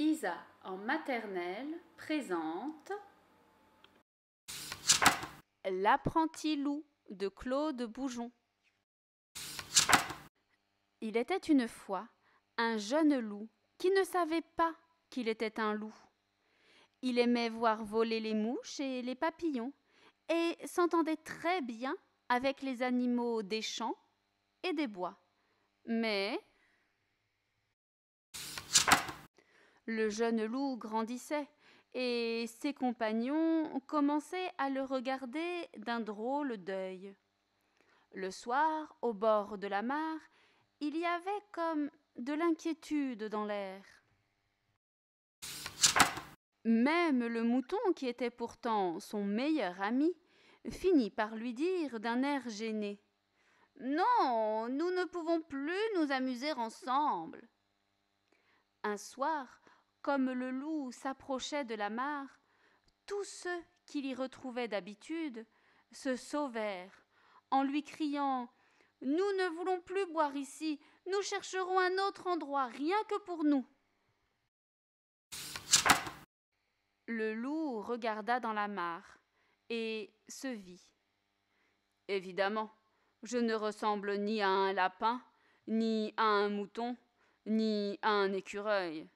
Isa en maternelle présente L'apprenti loup de Claude Boujon. Il était une fois un jeune loup qui ne savait pas qu'il était un loup. Il aimait voir voler les mouches et les papillons et s'entendait très bien avec les animaux des champs et des bois. Mais Le jeune loup grandissait, et ses compagnons commençaient à le regarder d'un drôle d'œil. Le soir, au bord de la mare, il y avait comme de l'inquiétude dans l'air. Même le mouton, qui était pourtant son meilleur ami, finit par lui dire d'un air gêné. Non, nous ne pouvons plus nous amuser ensemble. Un soir, comme le loup s'approchait de la mare, tous ceux qui l'y retrouvaient d'habitude se sauvèrent en lui criant Nous ne voulons plus boire ici, nous chercherons un autre endroit, rien que pour nous. Le loup regarda dans la mare et se vit. Évidemment, je ne ressemble ni à un lapin, ni à un mouton, ni à un écureuil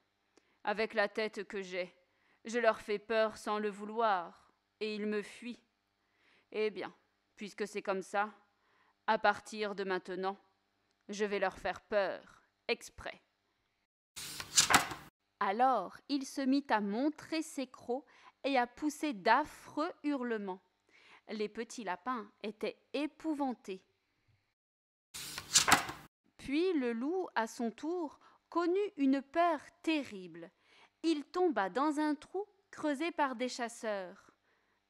avec la tête que j'ai. Je leur fais peur sans le vouloir, et ils me fuient. Eh bien, puisque c'est comme ça, à partir de maintenant, je vais leur faire peur, exprès. Alors il se mit à montrer ses crocs et à pousser d'affreux hurlements. Les petits lapins étaient épouvantés. Puis le loup, à son tour, connut une peur terrible. Il tomba dans un trou creusé par des chasseurs.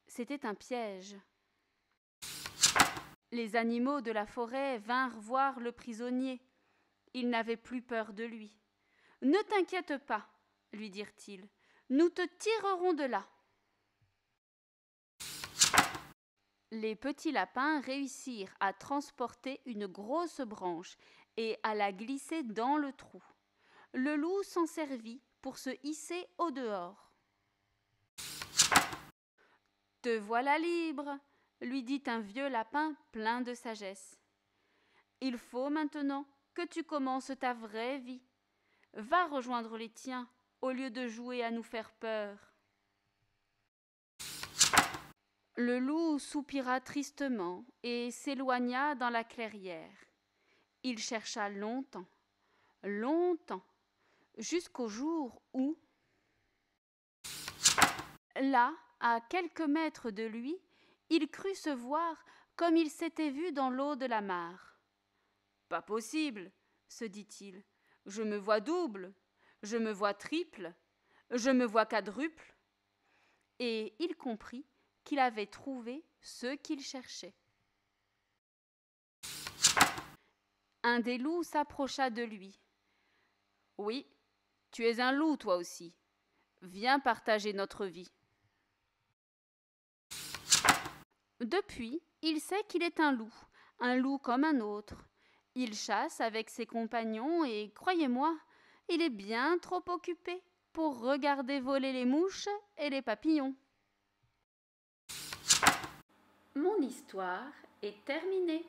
C'était un piège. Les animaux de la forêt vinrent voir le prisonnier. Ils n'avaient plus peur de lui. Ne t'inquiète pas, lui dirent-ils, nous te tirerons de là. Les petits lapins réussirent à transporter une grosse branche et à la glisser dans le trou le loup s'en servit pour se hisser au dehors. Te voilà libre, lui dit un vieux lapin plein de sagesse. Il faut maintenant que tu commences ta vraie vie. Va rejoindre les tiens au lieu de jouer à nous faire peur. Le loup soupira tristement et s'éloigna dans la clairière. Il chercha longtemps, longtemps, jusqu'au jour où, là, à quelques mètres de lui, il crut se voir comme il s'était vu dans l'eau de la mare. Pas possible, se dit-il. Je me vois double, je me vois triple, je me vois quadruple. Et il comprit qu'il avait trouvé ce qu'il cherchait. Un des loups s'approcha de lui. Oui, tu es un loup, toi aussi. Viens partager notre vie. Depuis, il sait qu'il est un loup, un loup comme un autre. Il chasse avec ses compagnons et, croyez-moi, il est bien trop occupé pour regarder voler les mouches et les papillons. Mon histoire est terminée.